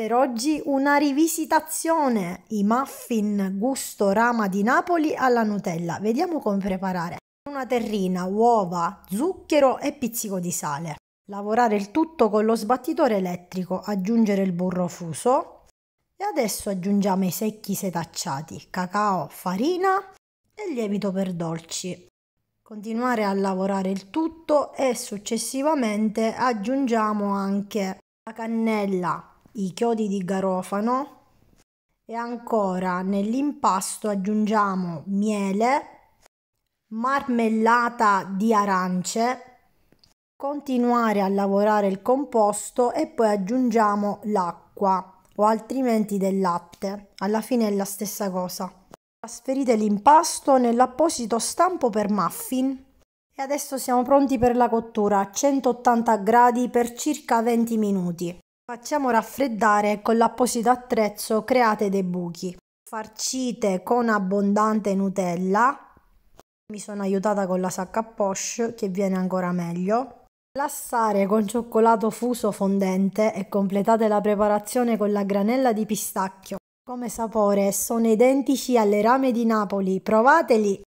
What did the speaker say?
per oggi una rivisitazione, i muffin gusto rama di Napoli alla Nutella. Vediamo come preparare. Una terrina, uova, zucchero e pizzico di sale. Lavorare il tutto con lo sbattitore elettrico, aggiungere il burro fuso e adesso aggiungiamo i secchi setacciati, cacao, farina e lievito per dolci continuare a lavorare il tutto e successivamente aggiungiamo anche la cannella i chiodi di garofano e ancora nell'impasto aggiungiamo miele, marmellata di arance, continuare a lavorare il composto e poi aggiungiamo l'acqua o altrimenti del latte. Alla fine è la stessa cosa. Trasferite l'impasto nell'apposito stampo per muffin. E adesso siamo pronti per la cottura a 180 gradi per circa 20 minuti. Facciamo raffreddare con l'apposito attrezzo create dei buchi. Farcite con abbondante Nutella. Mi sono aiutata con la sacca poche che viene ancora meglio. Glassare con cioccolato fuso fondente e completate la preparazione con la granella di pistacchio. Come sapore sono identici alle rame di Napoli, provateli!